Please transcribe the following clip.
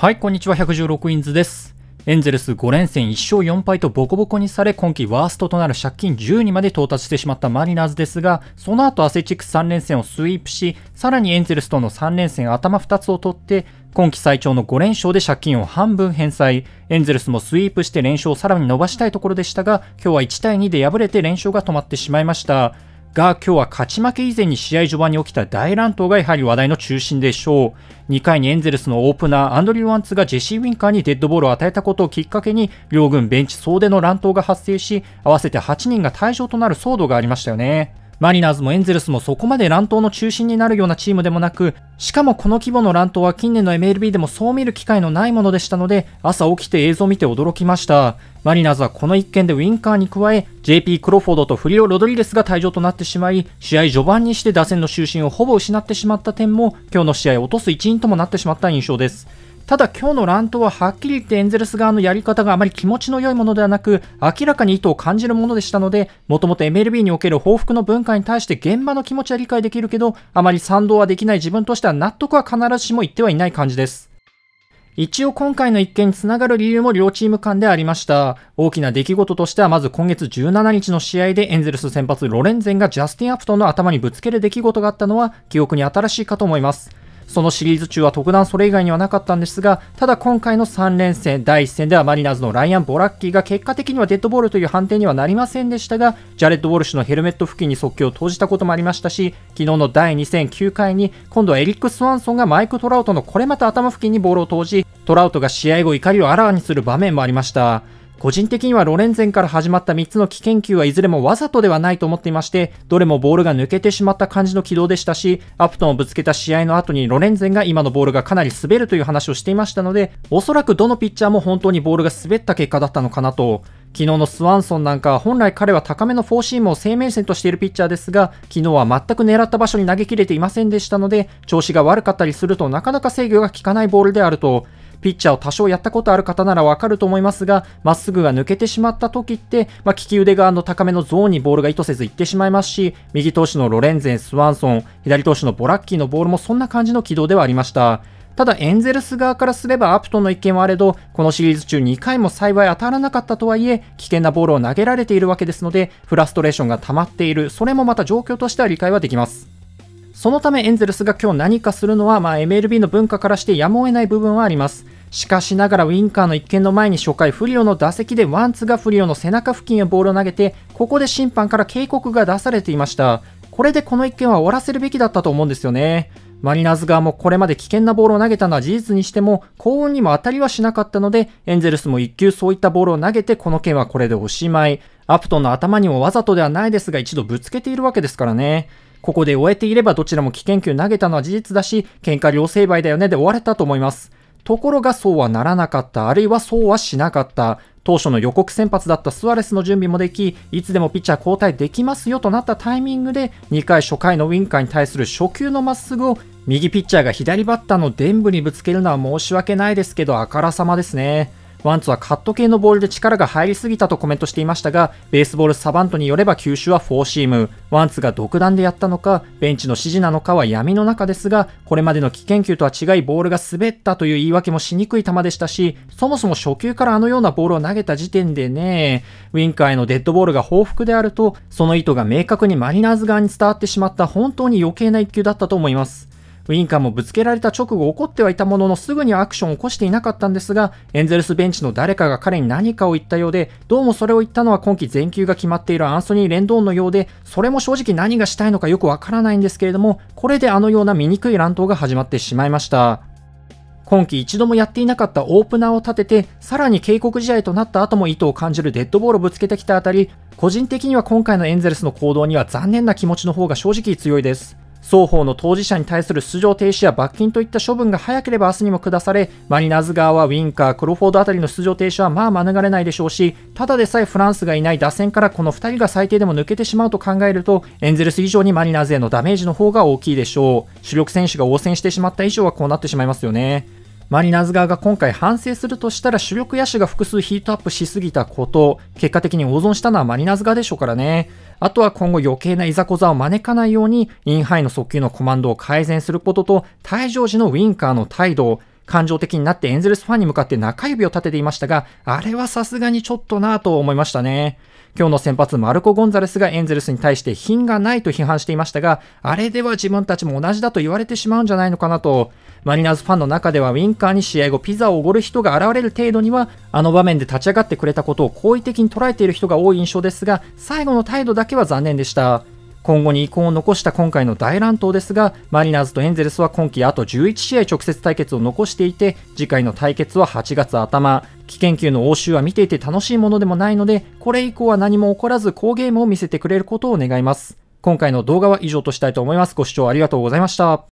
はい、こんにちは、116インズです。エンゼルス5連戦1勝4敗とボコボコにされ、今季ワーストとなる借金10にまで到達してしまったマリナーズですが、その後アセチックス3連戦をスイープし、さらにエンゼルスとの3連戦頭2つを取って、今季最長の5連勝で借金を半分返済。エンゼルスもスイープして連勝をさらに伸ばしたいところでしたが、今日は1対2で敗れて連勝が止まってしまいました。が今日は勝ち負け以前に試合序盤に起きた大乱闘がやはり話題の中心でしょう2回にエンゼルスのオープナーアンドリュー・ワンツがジェシー・ウィンカーにデッドボールを与えたことをきっかけに両軍ベンチ総出の乱闘が発生し合わせて8人が退場となる騒動がありましたよねマリナーズもエンゼルスもそこまで乱闘の中心になるようなチームでもなく、しかもこの規模の乱闘は近年の MLB でもそう見る機会のないものでしたので、朝起きて映像を見て驚きました。マリナーズはこの一件でウィンカーに加え、JP クロフォードとフリオ・ロドリゲスが退場となってしまい、試合序盤にして打線の中心をほぼ失ってしまった点も、今日の試合を落とす一因ともなってしまった印象です。ただ今日の乱闘ははっきり言ってエンゼルス側のやり方があまり気持ちの良いものではなく、明らかに意図を感じるものでしたので、もともと MLB における報復の文化に対して現場の気持ちは理解できるけど、あまり賛同はできない自分としては納得は必ずしも言ってはいない感じです。一応今回の一件につながる理由も両チーム間でありました。大きな出来事としてはまず今月17日の試合でエンゼルス先発ロレンゼンがジャスティン・アプトンの頭にぶつける出来事があったのは記憶に新しいかと思います。そのシリーズ中は特段それ以外にはなかったんですが、ただ今回の3連戦、第1戦ではマリナーズのライアン・ボラッキーが結果的にはデッドボールという判定にはなりませんでしたが、ジャレット・ウォルシュのヘルメット付近に速球を投じたこともありましたし、昨日の第2戦9回に、今度はエリック・スワンソンがマイク・トラウトのこれまた頭付近にボールを投じ、トラウトが試合後怒りをあらわにする場面もありました。個人的にはロレンゼンから始まった3つの危険球はいずれもわざとではないと思っていまして、どれもボールが抜けてしまった感じの軌道でしたし、アプトンをぶつけた試合の後にロレンゼンが今のボールがかなり滑るという話をしていましたので、おそらくどのピッチャーも本当にボールが滑った結果だったのかなと、昨日のスワンソンなんか本来彼は高めのフォーシームを生命線としているピッチャーですが昨日は全く狙った場所に投げ切れていませんでしたので調子が悪かったりするとなかなか制御が効かないボールであるとピッチャーを多少やったことある方ならわかると思いますが、まっすぐが抜けてしまった時って、まあ、利き腕側の高めのゾーンにボールが意図せず行ってしまいますし、右投手のロレンゼン、スワンソン、左投手のボラッキーのボールもそんな感じの軌道ではありました。ただエンゼルス側からすればアプトの一件はあれど、このシリーズ中2回も幸い当たらなかったとはいえ、危険なボールを投げられているわけですので、フラストレーションが溜まっている、それもまた状況としては理解はできます。そのためエンゼルスが今日何かするのは、まあ、MLB の文化からしてやむを得ない部分はあります。しかしながらウィンカーの一件の前に初回フリオの打席でワンツがフリオの背中付近へボールを投げてここで審判から警告が出されていましたこれでこの一件は終わらせるべきだったと思うんですよねマリナーズ側もこれまで危険なボールを投げたのは事実にしても幸運にも当たりはしなかったのでエンゼルスも一球そういったボールを投げてこの件はこれでおしまいアプトンの頭にもわざとではないですが一度ぶつけているわけですからねここで終えていればどちらも危険球投げたのは事実だし、喧嘩両成敗だよねで終われたと思います。ところがそうはならなかった、あるいはそうはしなかった。当初の予告先発だったスアレスの準備もでき、いつでもピッチャー交代できますよとなったタイミングで、2回初回のウィンカーに対する初球のまっすぐを、右ピッチャーが左バッターのデ部にぶつけるのは申し訳ないですけど、あからさまですね。ワンツはカット系のボールで力が入りすぎたとコメントしていましたが、ベースボールサバントによれば球種はフォーシーム。ワンツが独断でやったのか、ベンチの指示なのかは闇の中ですが、これまでの危険球とは違いボールが滑ったという言い訳もしにくい球でしたし、そもそも初球からあのようなボールを投げた時点でね、ウィンカーへのデッドボールが報復であると、その意図が明確にマリナーズ側に伝わってしまった本当に余計な一球だったと思います。ウィンカーもぶつけられた直後怒ってはいたもののすぐにアクションを起こしていなかったんですが、エンゼルスベンチの誰かが彼に何かを言ったようで、どうもそれを言ったのは今季全球が決まっているアンソニー・レンドーンのようで、それも正直何がしたいのかよくわからないんですけれども、これであのような醜い乱闘が始まってしまいました。今季一度もやっていなかったオープナーを立てて、さらに警告試合となった後も意図を感じるデッドボールをぶつけてきたあたり、個人的には今回のエンゼルスの行動には残念な気持ちの方が正直強いです。双方の当事者に対する出場停止や罰金といった処分が早ければ明日にも下され、マリナーズ側はウィンカー、クロフォードあたりの出場停止はまあ免れないでしょうし、ただでさえフランスがいない打線からこの2人が最低でも抜けてしまうと考えると、エンゼルス以上にマリナーズへのダメージの方が大きいでしょう。主力選手が応戦してしまった以上はこうなってしまいますよね。マリナーズ側が今回反省するとしたら主力野手が複数ヒートアップしすぎたこと、結果的に大損したのはマリナーズ側でしょうからね。あとは今後余計ないざこざを招かないように、インハイの速球のコマンドを改善することと、退場時のウィンカーの態度、感情的になってエンゼルスファンに向かって中指を立てていましたが、あれはさすがにちょっとなぁと思いましたね。今日の先発マルコ・ゴンザレスがエンゼルスに対して品がないと批判していましたが、あれでは自分たちも同じだと言われてしまうんじゃないのかなと、マリナーズファンの中ではウィンカーに試合後ピザをおごる人が現れる程度には、あの場面で立ち上がってくれたことを好意的に捉えている人が多い印象ですが、最後の態度だけは残念でした。今後に遺恨を残した今回の大乱闘ですが、マリナーズとエンゼルスは今季あと11試合直接対決を残していて、次回の対決は8月頭、危険球の応酬は見ていて楽しいものでもないので、これ以降は何も起こらず好ゲームを見せてくれることを願います。今回の動画は以上としたいと思います。ご視聴ありがとうございました。